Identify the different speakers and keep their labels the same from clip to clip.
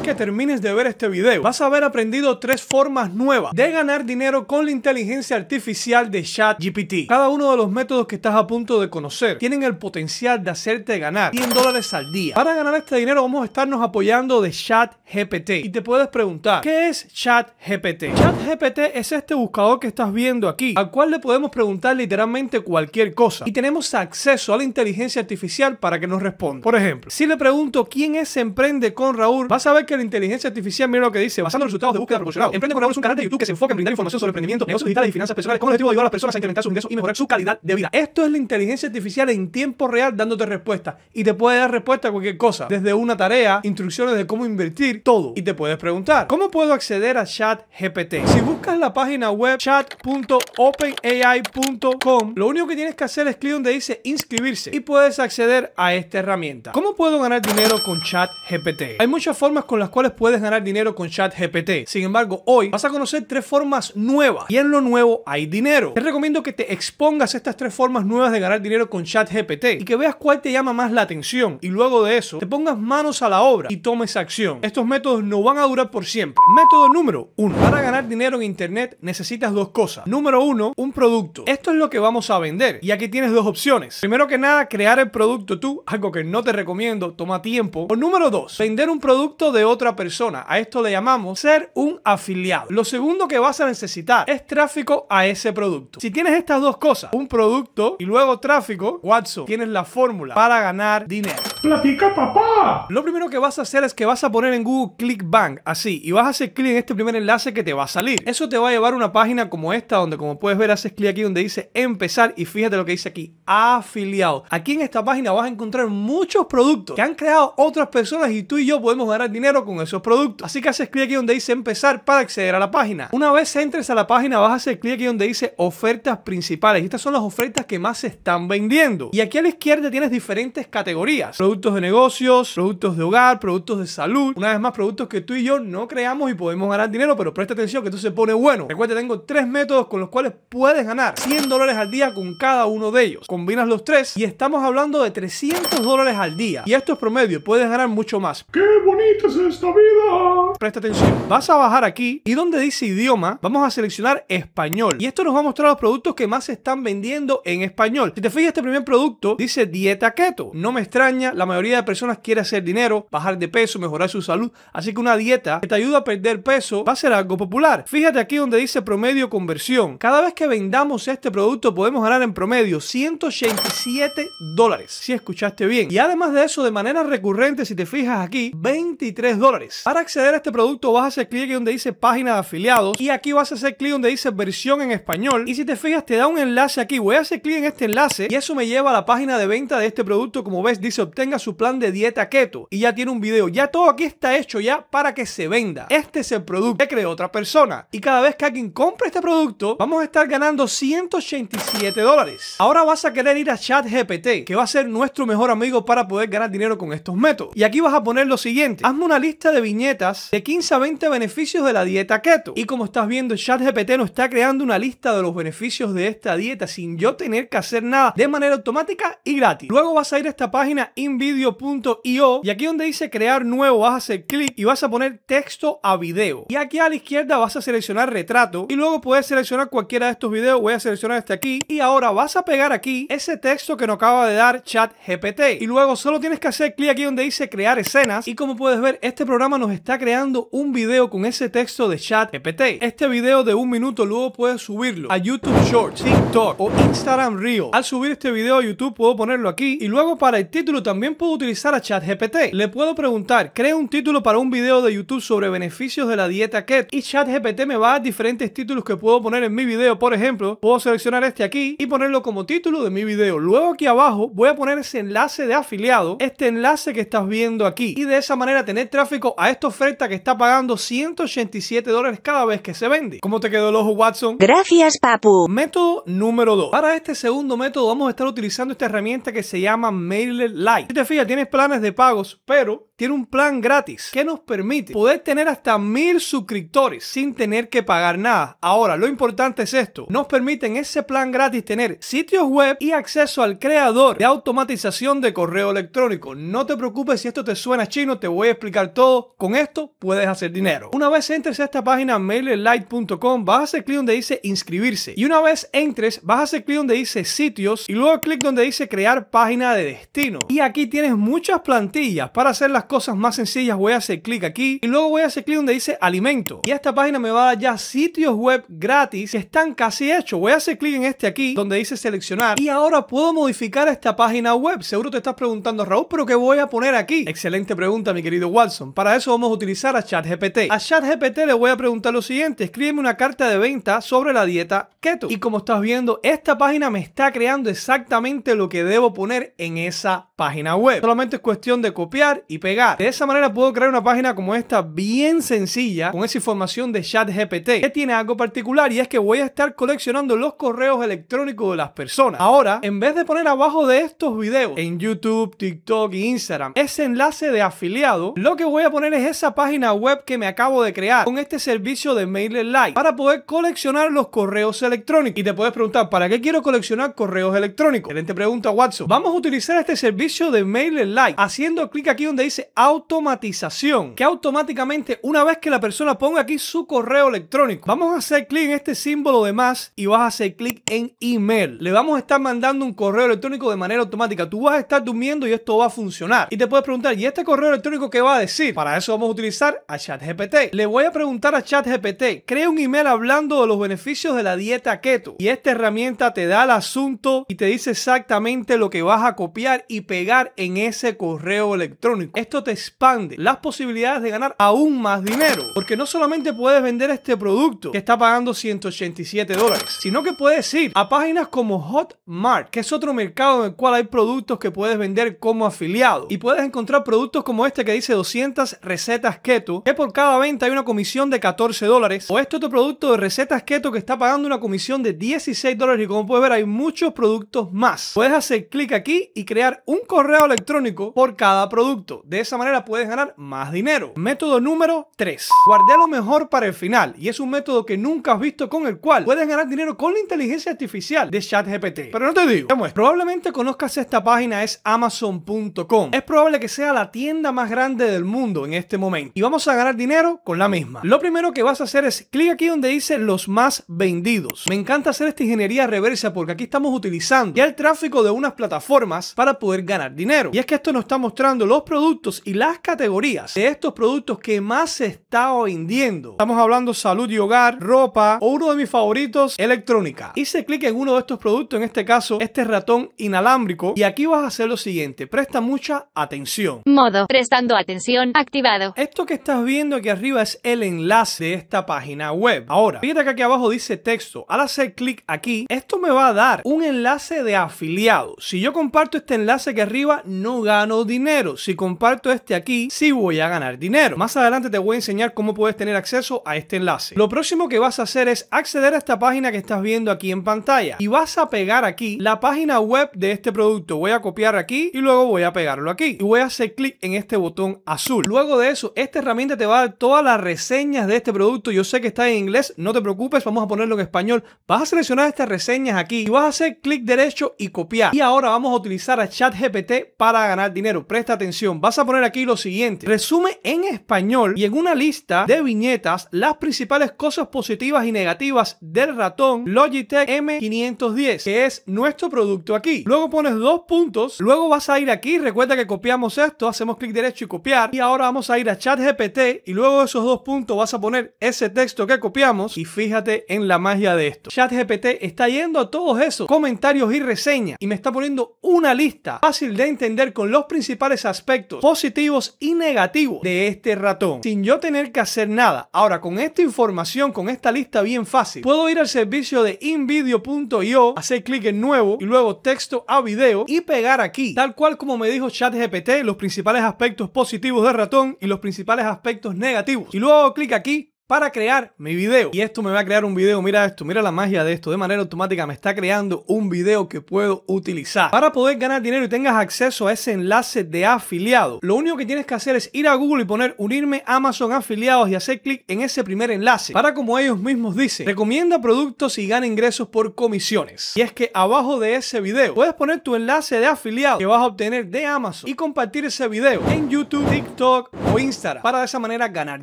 Speaker 1: que termines de ver este video, vas a haber aprendido tres formas nuevas de ganar dinero con la inteligencia artificial de ChatGPT. Cada uno de los métodos que estás a punto de conocer tienen el potencial de hacerte ganar 100 dólares al día. Para ganar este dinero vamos a estarnos apoyando de ChatGPT. Y te puedes preguntar, ¿qué es ChatGPT? ChatGPT es este buscador que estás viendo aquí, al cual le podemos preguntar literalmente cualquier cosa. Y tenemos acceso a la inteligencia artificial para que nos responda. Por ejemplo, si le pregunto quién es Emprende con Raúl, vas a ver que la inteligencia artificial, mira lo que dice, basando en resultados de búsqueda proporcionados. Emprende con es un canal de YouTube que se enfoca en brindar información sobre emprendimiento, negocios digitales y finanzas personales con el objetivo de ayudar a las personas a incrementar sus ingresos y mejorar su calidad de vida. Esto es la inteligencia artificial en tiempo real dándote respuesta y te puede dar respuesta a cualquier cosa, desde una tarea, instrucciones de cómo invertir, todo. Y te puedes preguntar, ¿cómo puedo acceder a ChatGPT? Si buscas la página web chat.openai.com, lo único que tienes que hacer es clic donde dice inscribirse y puedes acceder a esta herramienta. ¿Cómo puedo ganar dinero con ChatGPT? Hay muchas formas con las cuales puedes ganar dinero con ChatGPT. Sin embargo, hoy vas a conocer tres formas nuevas y en lo nuevo hay dinero. Te recomiendo que te expongas estas tres formas nuevas de ganar dinero con ChatGPT y que veas cuál te llama más la atención y luego de eso te pongas manos a la obra y tomes acción. Estos métodos no van a durar por siempre. Método número uno. Para ganar dinero en internet necesitas dos cosas. Número uno, un producto. Esto es lo que vamos a vender y aquí tienes dos opciones. Primero que nada, crear el producto tú, algo que no te recomiendo, toma tiempo. O número dos, vender un producto de de otra persona. A esto le llamamos ser un afiliado. Lo segundo que vas a necesitar es tráfico a ese producto. Si tienes estas dos cosas, un producto y luego tráfico, Watson, tienes la fórmula para ganar dinero. Platica papá. Lo primero que vas a hacer es que vas a poner en Google ClickBank, así, y vas a hacer clic en este primer enlace que te va a salir. Eso te va a llevar a una página como esta, donde como puedes ver haces clic aquí donde dice empezar y fíjate lo que dice aquí, afiliado. Aquí en esta página vas a encontrar muchos productos que han creado otras personas y tú y yo podemos ganar dinero con esos productos. Así que haces clic aquí donde dice empezar para acceder a la página. Una vez entres a la página vas a hacer clic aquí donde dice ofertas principales. estas son las ofertas que más se están vendiendo. Y aquí a la izquierda tienes diferentes categorías. Productos productos de negocios, productos de hogar, productos de salud. Una vez más, productos que tú y yo no creamos y podemos ganar dinero, pero presta atención que esto se pone bueno. Recuerda, tengo tres métodos con los cuales puedes ganar 100 dólares al día con cada uno de ellos. Combinas los tres y estamos hablando de 300 dólares al día. Y esto es promedio, puedes ganar mucho más. ¡Qué bonita es esta vida! Presta atención, vas a bajar aquí y donde dice idioma, vamos a seleccionar español. Y esto nos va a mostrar los productos que más se están vendiendo en español. Si te fijas, este primer producto dice dieta keto. No me extraña, la mayoría de personas quiere hacer dinero, bajar de peso, mejorar su salud. Así que una dieta que te ayuda a perder peso va a ser algo popular. Fíjate aquí donde dice promedio conversión. Cada vez que vendamos este producto podemos ganar en promedio 187 dólares. Si escuchaste bien. Y además de eso, de manera recurrente, si te fijas aquí, 23 dólares. Para acceder a este producto vas a hacer clic donde dice página de afiliados y aquí vas a hacer clic donde dice versión en español. Y si te fijas, te da un enlace aquí. Voy a hacer clic en este enlace y eso me lleva a la página de venta de este producto. Como ves, dice obtener su plan de dieta keto y ya tiene un video, ya todo aquí está hecho ya para que se venda. Este es el producto que creó otra persona. Y cada vez que alguien compre este producto, vamos a estar ganando 187 dólares. Ahora vas a querer ir a chat gpt que va a ser nuestro mejor amigo para poder ganar dinero con estos métodos. Y aquí vas a poner lo siguiente. Hazme una lista de viñetas de 15 a 20 beneficios de la dieta keto. Y como estás viendo, chat gpt nos está creando una lista de los beneficios de esta dieta sin yo tener que hacer nada de manera automática y gratis. Luego vas a ir a esta página video.io y aquí donde dice crear nuevo vas a hacer clic y vas a poner texto a video. Y aquí a la izquierda vas a seleccionar retrato y luego puedes seleccionar cualquiera de estos videos. Voy a seleccionar este aquí y ahora vas a pegar aquí ese texto que nos acaba de dar chat GPT y luego solo tienes que hacer clic aquí donde dice crear escenas y como puedes ver este programa nos está creando un video con ese texto de chat GPT. Este video de un minuto luego puedes subirlo a YouTube Shorts, TikTok o Instagram Reel. Al subir este video a YouTube puedo ponerlo aquí y luego para el título también puedo utilizar a ChatGPT. Le puedo preguntar, crea un título para un video de YouTube sobre beneficios de la dieta keto y ChatGPT me va a dar diferentes títulos que puedo poner en mi video. Por ejemplo, puedo seleccionar este aquí y ponerlo como título de mi video. Luego aquí abajo voy a poner ese enlace de afiliado, este enlace que estás viendo aquí y de esa manera tener tráfico a esta oferta que está pagando 187 dólares cada vez que se vende. ¿Cómo te quedó el ojo, Watson? Gracias, papu. Método número 2. Para este segundo método vamos a estar utilizando esta herramienta que se llama MailerLite te tienes planes de pagos, pero tiene un plan gratis que nos permite poder tener hasta mil suscriptores sin tener que pagar nada. Ahora, lo importante es esto. Nos permiten ese plan gratis tener sitios web y acceso al creador de automatización de correo electrónico. No te preocupes si esto te suena chino, te voy a explicar todo. Con esto puedes hacer dinero. Una vez entres a esta página mailerlite.com, vas a hacer clic donde dice inscribirse. Y una vez entres, vas a hacer clic donde dice sitios y luego clic donde dice crear página de destino. Y aquí tienes muchas plantillas. Para hacer las cosas más sencillas voy a hacer clic aquí y luego voy a hacer clic donde dice alimento. Y esta página me va a dar ya sitios web gratis que están casi hechos. Voy a hacer clic en este aquí donde dice seleccionar y ahora puedo modificar esta página web. Seguro te estás preguntando, Raúl, pero que voy a poner aquí? Excelente pregunta, mi querido Watson. Para eso vamos a utilizar a ChatGPT. A ChatGPT le voy a preguntar lo siguiente. Escríbeme una carta de venta sobre la dieta keto. Y como estás viendo, esta página me está creando exactamente lo que debo poner en esa página web. Solamente es cuestión de copiar y pegar. De esa manera puedo crear una página como esta bien sencilla con esa información de chat GPT, que tiene algo particular y es que voy a estar coleccionando los correos electrónicos de las personas. Ahora, en vez de poner abajo de estos videos en YouTube, TikTok e Instagram ese enlace de afiliado, lo que voy a poner es esa página web que me acabo de crear con este servicio de MailerLite para poder coleccionar los correos electrónicos. Y te puedes preguntar, ¿para qué quiero coleccionar correos electrónicos? Excelente pregunta, Watson. Vamos a utilizar este servicio de mail en like haciendo clic aquí donde dice automatización, que automáticamente una vez que la persona ponga aquí su correo electrónico, vamos a hacer clic en este símbolo de más y vas a hacer clic en email. Le vamos a estar mandando un correo electrónico de manera automática. Tú vas a estar durmiendo y esto va a funcionar. Y te puedes preguntar, ¿y este correo electrónico qué va a decir? Para eso vamos a utilizar a ChatGPT. Le voy a preguntar a ChatGPT, crea un email hablando de los beneficios de la dieta keto. Y esta herramienta te da el asunto y te dice exactamente lo que vas a copiar y pegar en ese correo electrónico. Esto te expande las posibilidades de ganar aún más dinero, porque no solamente puedes vender este producto que está pagando 187 dólares, sino que puedes ir a páginas como Hotmart, que es otro mercado en el cual hay productos que puedes vender como afiliado y puedes encontrar productos como este que dice 200 recetas keto, que por cada venta hay una comisión de 14 dólares, o este otro producto de recetas keto que está pagando una comisión de 16 dólares y como puedes ver hay muchos productos más. Puedes hacer clic aquí y crear un correo electrónico por cada producto. De esa manera puedes ganar más dinero. Método número 3. Guardé lo mejor para el final y es un método que nunca has visto con el cual puedes ganar dinero con la inteligencia artificial de ChatGPT. Pero no te digo, probablemente conozcas esta página es amazon.com. Es probable que sea la tienda más grande del mundo en este momento y vamos a ganar dinero con la misma. Lo primero que vas a hacer es clic aquí donde dice los más vendidos. Me encanta hacer esta ingeniería reversa porque aquí estamos utilizando ya el tráfico de unas plataformas para poder ganar dinero. Y es que esto nos está mostrando los productos y las categorías de estos productos que más se está vendiendo. Estamos hablando salud y hogar, ropa o uno de mis favoritos, electrónica. Hice clic en uno de estos productos, en este caso este ratón inalámbrico y aquí vas a hacer lo siguiente, presta mucha atención. Modo prestando atención activado. Esto que estás viendo aquí arriba es el enlace de esta página web. Ahora, fíjate que aquí abajo dice texto. Al hacer clic aquí, esto me va a dar un enlace de afiliado. Si yo comparto este enlace que arriba, no gano dinero. Si comparto este aquí, sí voy a ganar dinero. Más adelante te voy a enseñar cómo puedes tener acceso a este enlace. Lo próximo que vas a hacer es acceder a esta página que estás viendo aquí en pantalla y vas a pegar aquí la página web de este producto. Voy a copiar aquí y luego voy a pegarlo aquí y voy a hacer clic en este botón azul. Luego de eso, esta herramienta te va a dar todas las reseñas de este producto. Yo sé que está en inglés, no te preocupes, vamos a ponerlo en español. Vas a seleccionar estas reseñas aquí y vas a hacer clic derecho y copiar. Y ahora vamos a utilizar a ChatGPT para ganar dinero. Presta atención, vas a poner aquí lo siguiente. Resume en español y en una lista de viñetas las principales cosas positivas y negativas del ratón Logitech M510, que es nuestro producto aquí. Luego pones dos puntos, luego vas a ir aquí, recuerda que copiamos esto, hacemos clic derecho y copiar, y ahora vamos a ir a ChatGPT y luego de esos dos puntos vas a poner ese texto que copiamos y fíjate en la magia de esto. ChatGPT está yendo a todos esos comentarios y reseñas y me está poniendo una lista fácil de entender con los principales aspectos positivos y negativos de este ratón sin yo tener que hacer nada. Ahora, con esta información, con esta lista bien fácil, puedo ir al servicio de invidio.io hacer clic en nuevo y luego texto a video y pegar aquí, tal cual como me dijo ChatGPT, los principales aspectos positivos del ratón y los principales aspectos negativos. Y luego clic aquí para crear mi video. Y esto me va a crear un video, mira esto, mira la magia de esto. De manera automática me está creando un video que puedo utilizar. Para poder ganar dinero y tengas acceso a ese enlace de afiliado, lo único que tienes que hacer es ir a Google y poner unirme Amazon afiliados y hacer clic en ese primer enlace. Para como ellos mismos dicen, recomienda productos y gana ingresos por comisiones. Y es que abajo de ese video puedes poner tu enlace de afiliado que vas a obtener de Amazon y compartir ese video en YouTube, TikTok o Instagram para de esa manera ganar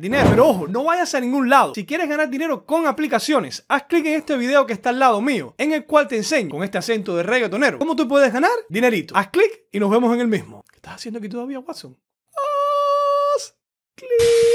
Speaker 1: dinero. Pero ojo, no vayas a ningún lado. Si quieres ganar dinero con aplicaciones, haz clic en este video que está al lado mío, en el cual te enseño con este acento de reggaetonero cómo tú puedes ganar dinerito. Haz clic y nos vemos en el mismo. ¿Qué estás haciendo aquí todavía, Watson? Haz clic.